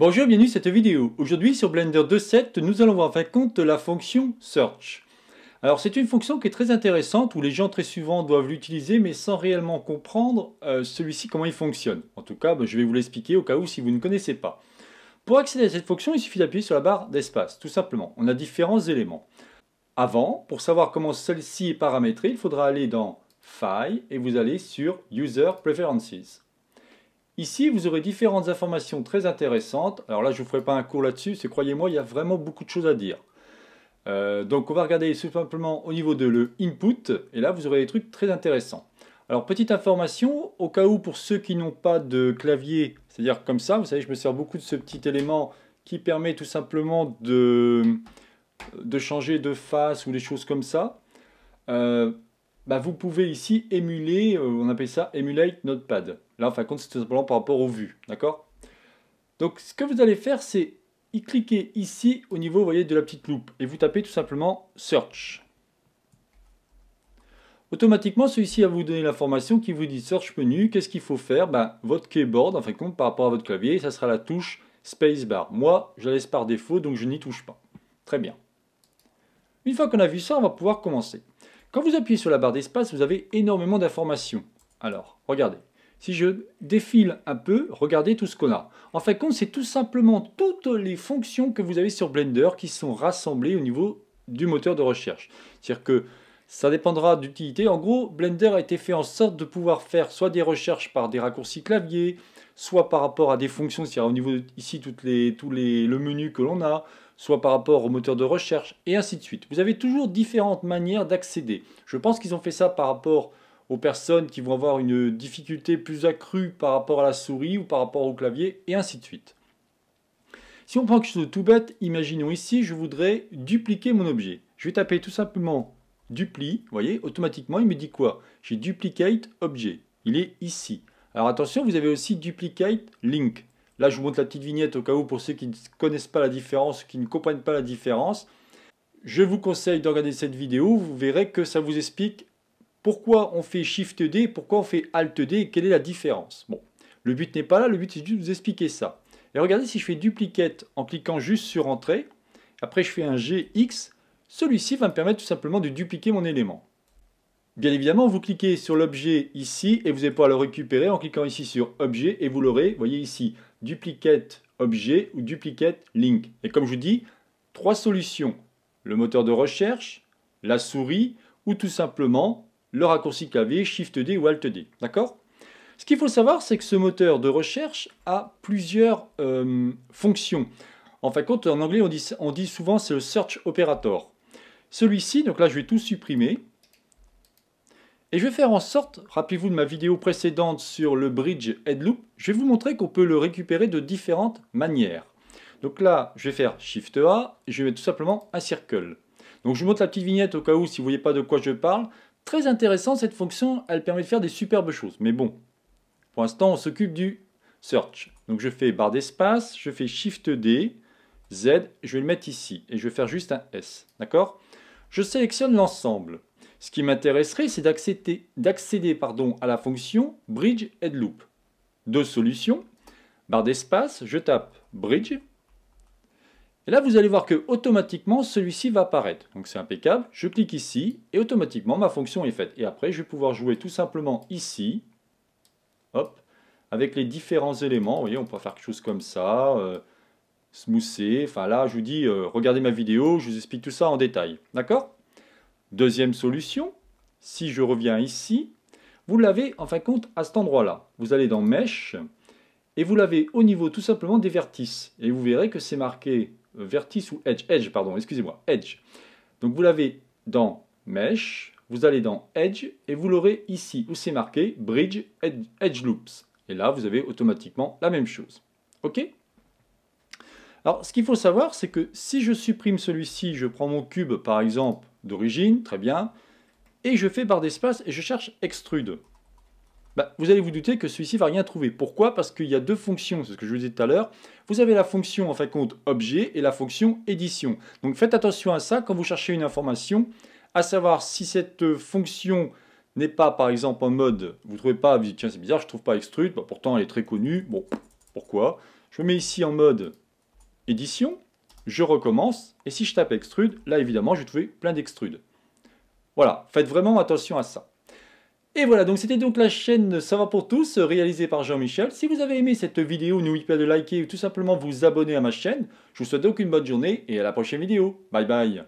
Bonjour, bienvenue à cette vidéo. Aujourd'hui sur Blender 2.7, nous allons voir en fin de compte la fonction Search. Alors c'est une fonction qui est très intéressante où les gens très souvent doivent l'utiliser mais sans réellement comprendre euh, celui-ci comment il fonctionne. En tout cas, ben, je vais vous l'expliquer au cas où si vous ne connaissez pas. Pour accéder à cette fonction, il suffit d'appuyer sur la barre d'espace, tout simplement. On a différents éléments. Avant, pour savoir comment celle-ci est paramétrée, il faudra aller dans File et vous allez sur User Preferences. Ici, vous aurez différentes informations très intéressantes. Alors là, je ne vous ferai pas un cours là-dessus, c'est croyez-moi, il y a vraiment beaucoup de choses à dire. Euh, donc on va regarder tout simplement au niveau de l'input, et là vous aurez des trucs très intéressants. Alors petite information, au cas où pour ceux qui n'ont pas de clavier, c'est-à-dire comme ça, vous savez je me sers beaucoup de ce petit élément qui permet tout simplement de, de changer de face ou des choses comme ça. Euh, bah, vous pouvez ici émuler, euh, on appelle ça Emulate Notepad. Là, en fin de compte, c'est tout simplement par rapport aux vues, d'accord Donc, ce que vous allez faire, c'est y cliquer ici au niveau, vous voyez, de la petite loupe, et vous tapez tout simplement Search. Automatiquement, celui-ci va vous donner l'information qui vous dit Search menu, qu'est-ce qu'il faut faire bah, Votre keyboard, en fin de compte, par rapport à votre clavier, ça sera la touche Spacebar. Moi, je laisse par défaut, donc je n'y touche pas. Très bien. Une fois qu'on a vu ça, on va pouvoir commencer. Quand vous appuyez sur la barre d'espace, vous avez énormément d'informations. Alors, regardez. Si je défile un peu, regardez tout ce qu'on a. En fin de compte, c'est tout simplement toutes les fonctions que vous avez sur Blender qui sont rassemblées au niveau du moteur de recherche. C'est-à-dire que ça dépendra d'utilité. En gros, Blender a été fait en sorte de pouvoir faire soit des recherches par des raccourcis clavier, soit par rapport à des fonctions, c'est-à-dire au niveau ici toutes les, tous les, le menu que l'on a, soit par rapport au moteur de recherche, et ainsi de suite. Vous avez toujours différentes manières d'accéder. Je pense qu'ils ont fait ça par rapport aux personnes qui vont avoir une difficulté plus accrue par rapport à la souris ou par rapport au clavier, et ainsi de suite. Si on prend quelque chose de tout bête, imaginons ici, je voudrais dupliquer mon objet. Je vais taper tout simplement dupli, vous voyez, automatiquement, il me dit quoi J'ai duplicate objet. Il est ici. Alors attention, vous avez aussi duplicate link. Là, je vous montre la petite vignette au cas où pour ceux qui ne connaissent pas la différence, qui ne comprennent pas la différence. Je vous conseille d'organiser cette vidéo, vous verrez que ça vous explique pourquoi on fait Shift D, pourquoi on fait Alt D quelle est la différence. Bon, le but n'est pas là, le but c'est juste de vous expliquer ça. Et regardez si je fais duplicate en cliquant juste sur entrée, après je fais un GX, celui-ci va me permettre tout simplement de dupliquer mon élément. Bien évidemment, vous cliquez sur l'objet ici et vous allez pouvoir le récupérer en cliquant ici sur objet et vous l'aurez, voyez ici, duplicate objet ou duplicate link. Et comme je vous dis, trois solutions, le moteur de recherche, la souris ou tout simplement le raccourci clavier Shift D ou Alt D. D'accord Ce qu'il faut savoir, c'est que ce moteur de recherche a plusieurs euh, fonctions. En fin de compte, en anglais, on dit, on dit souvent c'est le Search Operator. Celui-ci, donc là je vais tout supprimer. Et je vais faire en sorte, rappelez-vous de ma vidéo précédente sur le bridge head loop, je vais vous montrer qu'on peut le récupérer de différentes manières. Donc là, je vais faire Shift A, et je vais mettre tout simplement un circle. Donc je vous montre la petite vignette au cas où si vous ne voyez pas de quoi je parle. Très intéressant cette fonction, elle permet de faire des superbes choses. Mais bon, pour l'instant on s'occupe du search. Donc je fais barre d'espace, je fais Shift D, Z, je vais le mettre ici et je vais faire juste un S. D'accord je sélectionne l'ensemble. Ce qui m'intéresserait, c'est d'accéder à la fonction bridge head loop. Deux solutions. Barre d'espace, je tape bridge. Et là, vous allez voir que automatiquement, celui-ci va apparaître. Donc c'est impeccable. Je clique ici et automatiquement, ma fonction est faite. Et après, je vais pouvoir jouer tout simplement ici. Hop. Avec les différents éléments. Vous voyez, on peut faire quelque chose comme ça. Euh, smousser. Enfin là, je vous dis, euh, regardez ma vidéo, je vous explique tout ça en détail. D'accord Deuxième solution, si je reviens ici, vous l'avez en fin de compte à cet endroit-là. Vous allez dans Mesh et vous l'avez au niveau tout simplement des vertices. Et vous verrez que c'est marqué euh, vertice ou edge. Edge, pardon, excusez-moi, edge. Donc vous l'avez dans Mesh, vous allez dans Edge et vous l'aurez ici où c'est marqué Bridge Edge Loops. Et là, vous avez automatiquement la même chose. OK alors, ce qu'il faut savoir, c'est que si je supprime celui-ci, je prends mon cube, par exemple, d'origine, très bien, et je fais barre d'espace et je cherche extrude. Bah, vous allez vous douter que celui-ci va rien trouver. Pourquoi Parce qu'il y a deux fonctions, c'est ce que je vous disais tout à l'heure. Vous avez la fonction, en fin de compte, objet et la fonction édition. Donc faites attention à ça quand vous cherchez une information, à savoir si cette fonction n'est pas, par exemple, en mode, vous ne trouvez pas, vous dites, tiens, c'est bizarre, je ne trouve pas extrude, bah, pourtant elle est très connue, bon, pourquoi Je mets ici en mode édition, je recommence, et si je tape extrude, là évidemment je vais trouver plein d'extrudes. Voilà, faites vraiment attention à ça. Et voilà, donc c'était donc la chaîne Ça va pour tous, réalisée par Jean-Michel. Si vous avez aimé cette vidéo, n'oubliez pas de liker ou tout simplement vous abonner à ma chaîne. Je vous souhaite donc une bonne journée et à la prochaine vidéo. Bye bye